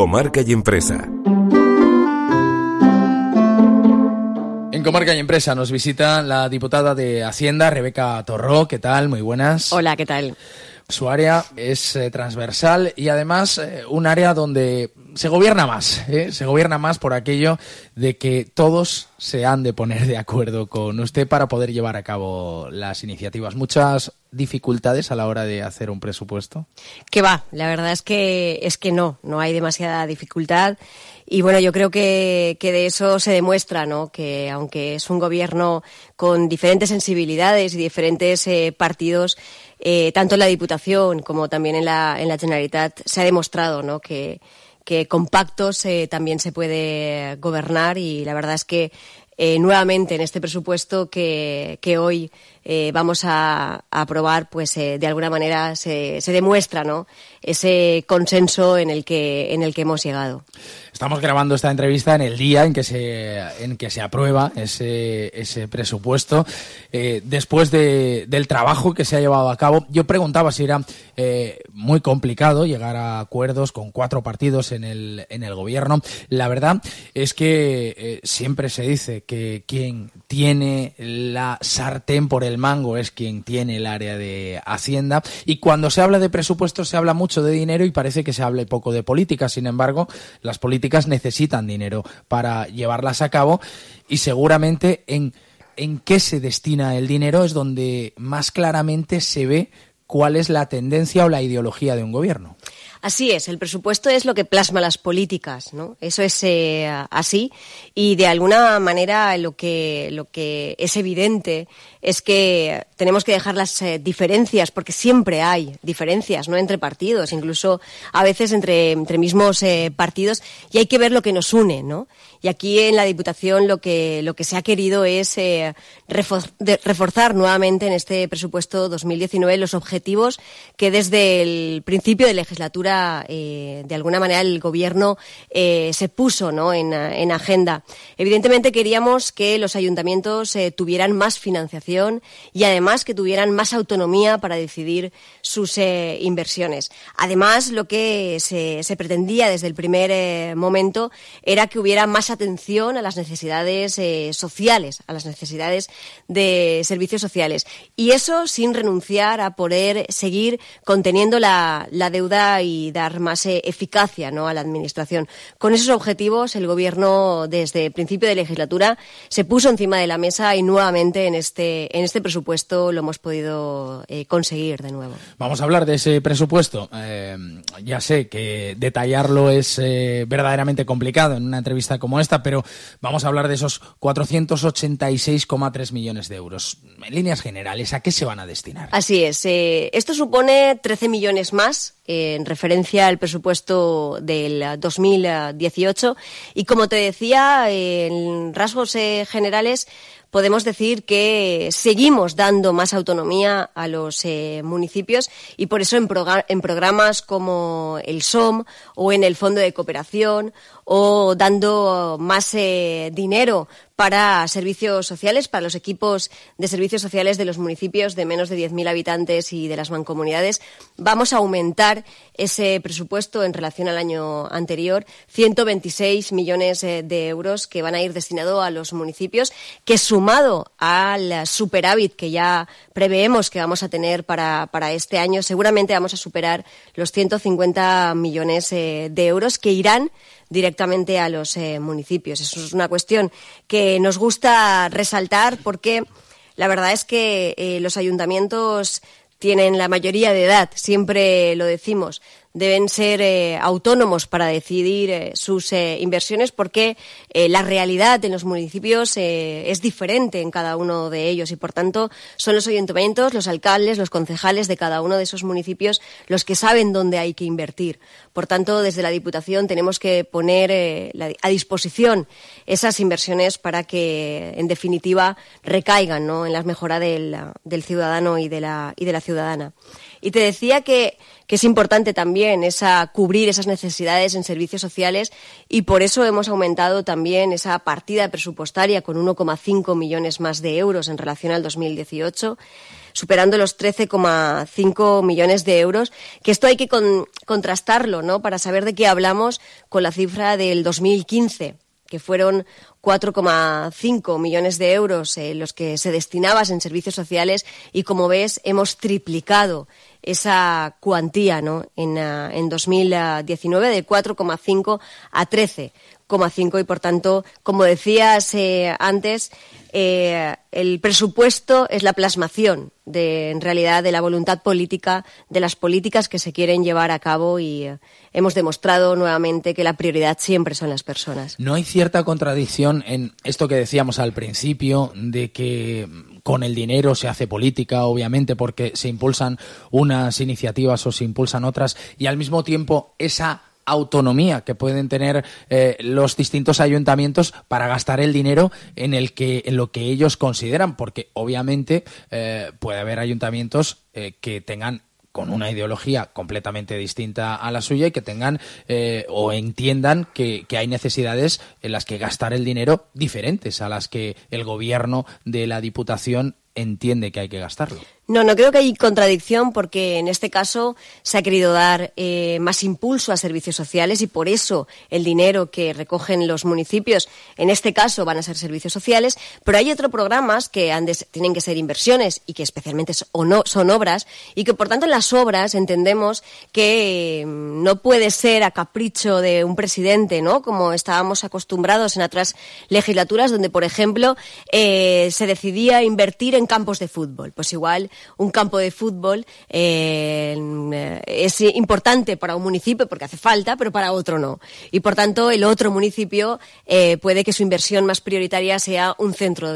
Comarca y Empresa. En Comarca y Empresa nos visita la diputada de Hacienda, Rebeca Torró. ¿Qué tal? Muy buenas. Hola, ¿qué tal? Su área es eh, transversal y además eh, un área donde se gobierna más, ¿eh? se gobierna más por aquello de que todos se han de poner de acuerdo con usted para poder llevar a cabo las iniciativas. Muchas dificultades a la hora de hacer un presupuesto. Que va, la verdad es que es que no, no hay demasiada dificultad y bueno, yo creo que, de eso se demuestra, ¿no? Que aunque es un gobierno con diferentes sensibilidades y diferentes eh, partidos, eh, tanto en la Diputación como también en la, en la Generalitat se ha demostrado, ¿no? Que, que compactos eh, también se puede gobernar y la verdad es que eh, nuevamente en este presupuesto que, que hoy eh, vamos a, aprobar, pues eh, de alguna manera se, se, demuestra ¿no? ese consenso en el que, en el que hemos llegado. Estamos grabando esta entrevista en el día en que se, en que se aprueba ese, ese presupuesto. Eh, después de, del trabajo que se ha llevado a cabo, yo preguntaba si era eh, muy complicado llegar a acuerdos con cuatro partidos en el, en el gobierno. La verdad es que eh, siempre se dice que quien tiene la sartén por el mango, es quien tiene el área de Hacienda. Y cuando se habla de presupuesto se habla mucho de dinero y parece que se hable poco de política. Sin embargo, las políticas necesitan dinero para llevarlas a cabo y seguramente en, en qué se destina el dinero es donde más claramente se ve cuál es la tendencia o la ideología de un gobierno. Así es, el presupuesto es lo que plasma las políticas, ¿no? Eso es eh, así y de alguna manera lo que, lo que es evidente es que tenemos que dejar las eh, diferencias, porque siempre hay diferencias, ¿no? Entre partidos, incluso a veces entre, mismos eh, partidos y hay que ver lo que nos une, ¿no? Y aquí en la Diputación lo que, lo que se ha querido es reforzar nuevamente en este presupuesto 2019 los objetivos que desde el principio de legislatura eh, de alguna manera, el gobierno eh, se puso en, agenda. Evidentemente queríamos que los ayuntamientos eh, tuvieran más financiación y además que tuvieran más autonomía para decidir sus inversiones. Además, lo que se, pretendía desde el primer momento era que hubiera más atención a las necesidades sociales, a las necesidades de servicios sociales. Y eso sin renunciar a poder seguir conteniendo la, la deuda y dar más eh, eficacia ¿no? a la Administración. Con esos objetivos, el Gobierno, desde el principio de legislatura, se puso encima de la mesa y nuevamente en este, en este presupuesto lo hemos podido eh, conseguir de nuevo. Vamos a hablar de ese presupuesto. Eh, ya sé que detallarlo es verdaderamente complicado en una entrevista como esta, pero vamos a hablar de esos 486,3 millones de euros. En líneas generales, ¿a qué se van a destinar? Así es. esto supone 13 millones más en referencia referencia al presupuesto del 2018. Y como te decía, en rasgos eh, generales, podemos decir que seguimos dando más autonomía a los eh, municipios y por eso en, en, programas como el SOM o en el Fondo de Cooperación o dando más eh, dinero para servicios sociales, para los equipos de servicios sociales de los municipios de menos de 10.000 habitantes y de las mancomunidades. Vamos a aumentar ese presupuesto en relación al año anterior, 126 millones eh, de euros que van a ir destinados a los municipios, que sumado al superávit que ya preveemos que vamos a tener para, para este año, seguramente vamos a superar los 150 millones eh, de euros que irán directamente a los eh, municipios. Eso es una cuestión que nos gusta resaltar porque la verdad es que eh, los ayuntamientos tienen la mayoría de edad, siempre lo decimos deben ser eh, autónomos para decidir eh, sus eh, inversiones porque la realidad en los municipios es diferente en cada uno de ellos y por tanto son los ayuntamientos, los alcaldes, los concejales de cada uno de esos municipios los que saben dónde hay que invertir. Por tanto, desde la Diputación tenemos que poner a disposición esas inversiones para que, en definitiva, recaigan en la mejora del, ciudadano y de la ciudadana. Y te decía que, es importante también esa, cubrir esas necesidades en servicios sociales y por eso hemos aumentado también esa partida presupuestaria con 1,5 millones más de euros en relación al 2018 superando los 13,5 millones de euros, que esto hay que contrastarlo, ¿no? Para saber de qué hablamos con la cifra del 2015, que fueron 4,5 millones de euros en eh, los que se destinaban en servicios sociales y como ves hemos triplicado esa cuantía ¿no? en, ah, dos en 2019 de 4,5 a 13 y, por tanto, como decías eh, antes, eh, el presupuesto es la plasmación, de, en realidad, de la voluntad política, de las políticas que se quieren llevar a cabo y eh, hemos demostrado nuevamente que la prioridad siempre son las personas. ¿No hay cierta contradicción en esto que decíamos al principio, de que con el dinero se hace política, obviamente, porque se impulsan unas iniciativas o se impulsan otras, y al mismo tiempo esa autonomía que pueden tener eh, los distintos ayuntamientos para gastar el dinero en el que en lo que ellos consideran porque obviamente eh, puede haber ayuntamientos eh, que tengan con una ideología completamente distinta a la suya y que tengan o entiendan que, hay necesidades en las que gastar el dinero diferentes a las que el gobierno de la Diputación entiende que hay que gastarlo. No, no creo que hay contradicción porque en este caso se ha querido dar eh, más impulso a servicios sociales y por eso el dinero que recogen los municipios en este caso van a ser servicios sociales, pero hay otros programas que antes tienen que ser inversiones y que especialmente son obras y que por tanto las obras entendemos que mm, no puede ser a capricho de un presidente, ¿no? Como estábamos acostumbrados en otras legislaturas donde, por ejemplo, eh, se decidía invertir en en campos de fútbol. Pues igual un campo de fútbol eh, eh, es importante para un municipio porque hace falta, pero para otro no. Y por tanto, el otro municipio eh, puede que su inversión más prioritaria sea un centro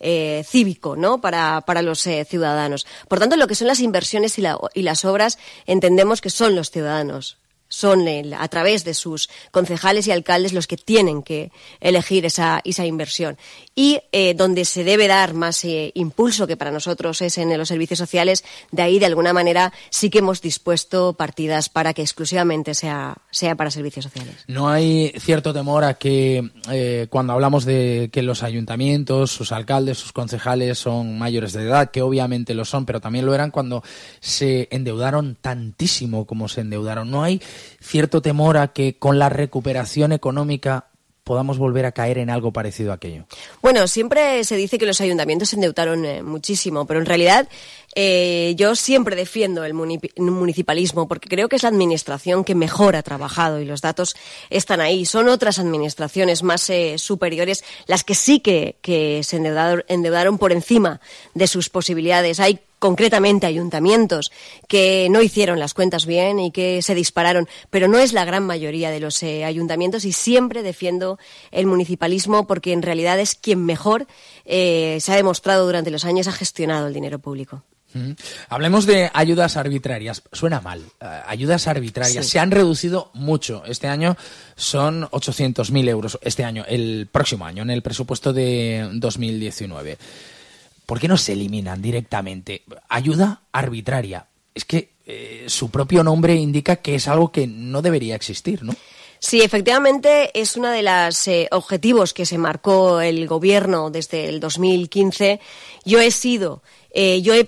cívico ¿no? para, los ciudadanos. Por tanto, lo que son las inversiones y las obras entendemos que son los ciudadanos son a través de sus concejales y alcaldes los que tienen que elegir esa, esa inversión. Y eh, donde se debe dar más eh, impulso, que para nosotros es en los servicios sociales, de ahí de alguna manera sí que hemos dispuesto partidas para que exclusivamente sea, sea para servicios sociales. No hay cierto temor a que eh, cuando hablamos de que los ayuntamientos, sus alcaldes, sus concejales son mayores de edad, que obviamente lo son, pero también lo eran cuando se endeudaron tantísimo como se endeudaron. No hay cierto temor a que con la recuperación económica podamos volver a caer en algo parecido a aquello. Bueno, siempre se dice que los ayuntamientos se endeudaron eh, muchísimo, pero en realidad eh, yo siempre defiendo el municipalismo porque creo que es la administración que mejor ha trabajado y los datos están ahí. Son otras administraciones más eh, superiores las que sí que, se endeudaron, endeudaron por encima de sus posibilidades. Hay concretamente ayuntamientos, que no hicieron las cuentas bien y que se dispararon, pero no es la gran mayoría de los eh, ayuntamientos y siempre defiendo el municipalismo porque en realidad es quien mejor eh, se ha demostrado durante los años ha gestionado el dinero público. Hablemos de ayudas arbitrarias. Suena mal. Eh, ayudas arbitrarias. Se han reducido mucho. Este año son 800.000 euros. Este año, el próximo año, en el presupuesto de 2019. ¿por qué no se eliminan directamente? Ayuda arbitraria. Es que eh, su propio nombre indica que es algo que no debería existir, ¿no? Sí, efectivamente es uno de los eh, objetivos que se marcó el gobierno desde el 2015. Yo he sido, eh, yo he,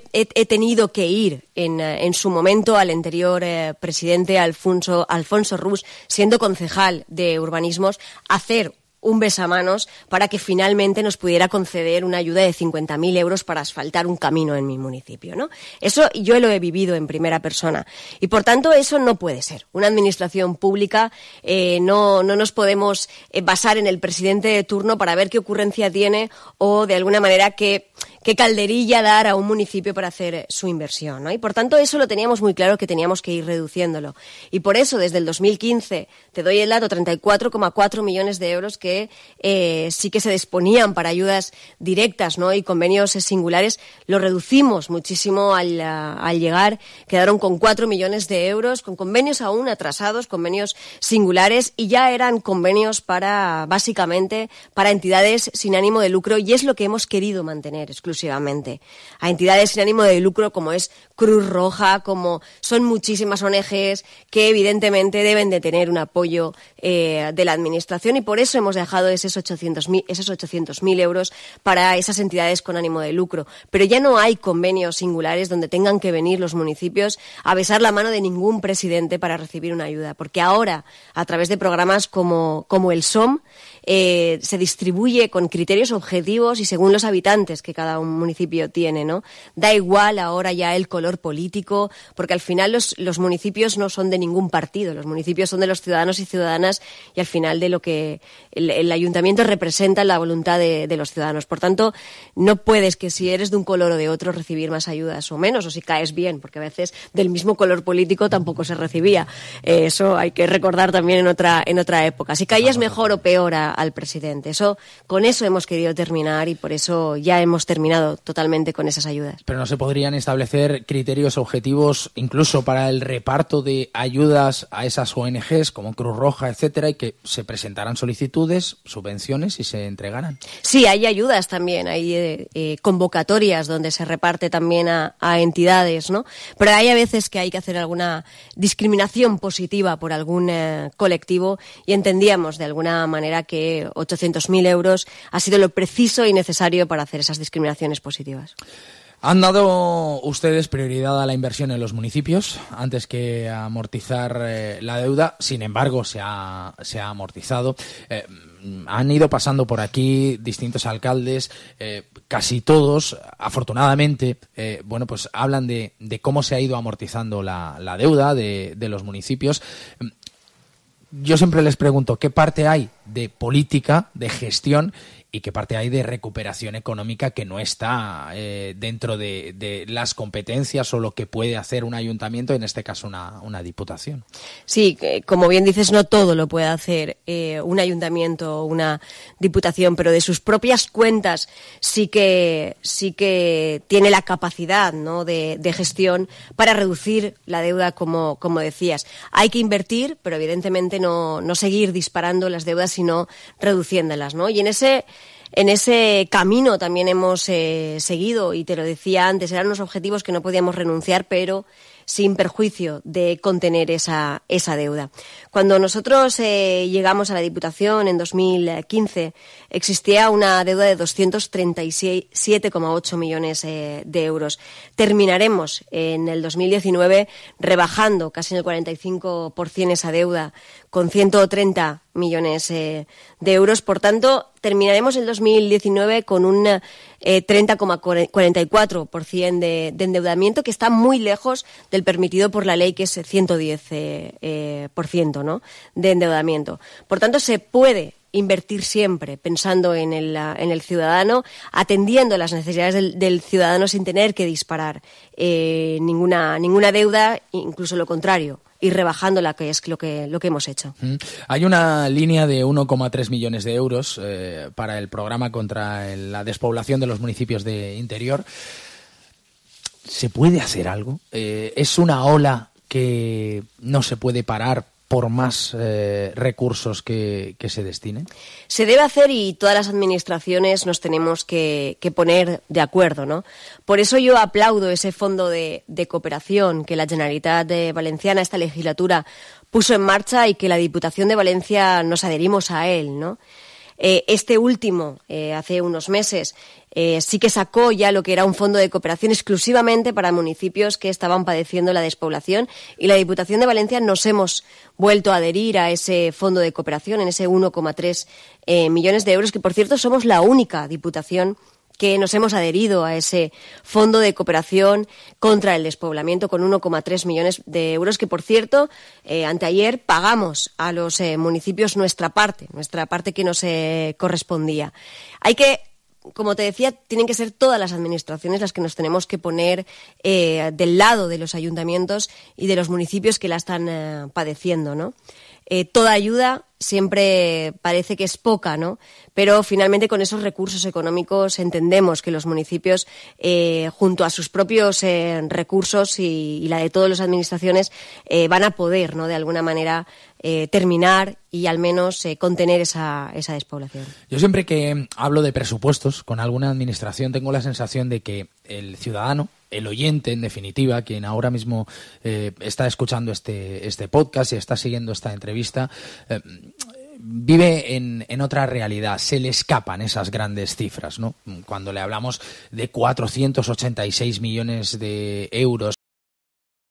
tenido que ir en, su momento al anterior presidente Alfonso, Alfonso Rus, siendo concejal de urbanismos, a hacer un besamanos para que finalmente nos pudiera conceder una ayuda de 50.000 euros para asfaltar un camino en mi municipio, ¿no? Eso yo lo he vivido en primera persona y por tanto eso no puede ser. Una administración pública eh, no, no nos podemos eh, basar en el presidente de turno para ver qué ocurrencia tiene o de alguna manera que qué calderilla dar a un municipio para hacer eh, su inversión. ¿no? Y por tanto eso lo teníamos muy claro que teníamos que ir reduciéndolo. Y por eso desde el 2015, te doy el dato, 34,4 millones de euros que eh, sí que se disponían para ayudas directas ¿no? y convenios eh, singulares, lo reducimos muchísimo al, llegar. Quedaron con 4 millones de euros, con convenios aún atrasados, convenios singulares y ya eran convenios para básicamente para entidades sin ánimo de lucro y es lo que hemos querido mantener exclusivamente exclusivamente a entidades sin ánimo de lucro como es Cruz Roja, como son muchísimas ONGs que evidentemente deben de tener un apoyo eh, de la Administración y por eso hemos dejado esos 800.000 esos euros para esas entidades con ánimo de lucro. Pero ya no hay convenios singulares donde tengan que venir los municipios a besar la mano de ningún presidente para recibir una ayuda, porque ahora, a través de programas como, como el SOM, eh, se distribuye con criterios objetivos y según los habitantes que cada municipio tiene, ¿no? Da igual ahora ya el color político, porque al final los, municipios no son de ningún partido, los municipios son de los ciudadanos y ciudadanas y al final de lo que el, ayuntamiento representa la voluntad de, los ciudadanos. Por tanto, no puedes que si eres de un color o de otro recibir más ayudas o menos, o si caes bien, porque a veces del mismo color político tampoco se recibía. Eh, eso hay que recordar también en otra, en otra época. Si caías mejor o peor a, al presidente. Eso, con eso hemos querido terminar y por eso ya hemos terminado totalmente con esas ayudas. Pero no se podrían establecer criterios objetivos incluso para el reparto de ayudas a esas ONGs como Cruz Roja, etcétera, y que se presentaran solicitudes, subvenciones y se entregaran. Sí, hay ayudas también, hay eh, eh, convocatorias donde se reparte también a, entidades, ¿no? Pero hay a veces que hay que hacer alguna discriminación positiva por algún eh, colectivo y entendíamos de alguna manera que 800.000 euros ha sido lo preciso y necesario para hacer esas discriminaciones positivas. ¿Han dado ustedes prioridad a la inversión en los municipios antes que amortizar eh, la deuda? Sin embargo, se ha, amortizado. Eh, han ido pasando por aquí distintos alcaldes, eh, casi todos, afortunadamente, bueno, pues hablan de, cómo se ha ido amortizando la, deuda de, de, los municipios yo siempre les pregunto qué parte hay de política, de gestión y qué parte hay de recuperación económica que no está eh, dentro de, las competencias o lo que puede hacer un ayuntamiento, en este caso una, una diputación. Sí, como bien dices, no todo lo puede hacer eh, un ayuntamiento o una diputación, pero de sus propias cuentas sí que, sí que tiene la capacidad de, gestión para reducir la deuda, como, decías. Hay que invertir, pero evidentemente no, no seguir disparando las deudas, sino reduciéndolas. ¿no? Y en ese en ese camino también hemos eh, seguido y te lo decía antes, eran unos objetivos que no podíamos renunciar, pero sin perjuicio de contener esa, esa deuda. Cuando nosotros eh, llegamos a la Diputación en 2015, existía una deuda de 237,8 millones eh, de euros. Terminaremos en el 2019 rebajando casi en el 45% esa deuda con 130 millones eh, de euros. Por tanto, terminaremos el 2019 con un 30,44% de, endeudamiento que está muy lejos de permitido por la ley, que es 110% eh, eh, por ciento, ¿no? de endeudamiento. Por tanto, se puede invertir siempre pensando en el, ah, ciudadano, atendiendo las necesidades del, ciudadano sin tener que disparar eh, ninguna, ninguna deuda, incluso lo contrario rebajando rebajándola, que es lo que, lo que hemos hecho. Hay una línea de 1,3 millones de euros para el programa contra la despoblación de los municipios de interior. ¿Se puede hacer algo? Eh, ¿Es una ola que no se puede parar por más eh, recursos que, se destinen? Se debe hacer y todas las administraciones nos tenemos que, poner de acuerdo, ¿no? Por eso yo aplaudo ese fondo de, de cooperación que la Generalitat de Valenciana esta legislatura puso en marcha y que la Diputación de Valencia nos adherimos a él, ¿no? Eh, este último, eh, hace unos meses, eh, sí que sacó ya lo que era un fondo de cooperación exclusivamente para municipios que estaban padeciendo la despoblación y la Diputación de Valencia nos hemos vuelto a adherir a ese fondo de cooperación en ese 1,3 millones de euros, que por cierto somos la única Diputación que nos hemos adherido a ese Fondo de Cooperación contra el Despoblamiento con 1,3 millones de euros, que por cierto, eh, anteayer pagamos a los eh, municipios nuestra parte, nuestra parte que nos eh, correspondía. Hay que como te decía, tienen que ser todas las administraciones las que nos tenemos que poner del lado de los ayuntamientos y de los municipios que la están padeciendo, ¿no? toda ayuda siempre parece que es poca, ¿no? Pero finalmente con esos recursos económicos entendemos que los municipios, eh, junto a sus propios eh, recursos y, la de todas las administraciones, eh, van a poder, ¿no? De alguna manera terminar y al menos contener esa, esa despoblación. Yo siempre que hablo de presupuestos con alguna administración tengo la sensación de que el ciudadano, el oyente, en definitiva, quien ahora mismo está escuchando este, este podcast y está siguiendo esta entrevista, vive en, en, otra realidad, se le escapan esas grandes cifras, ¿no? Cuando le hablamos de 486 millones de euros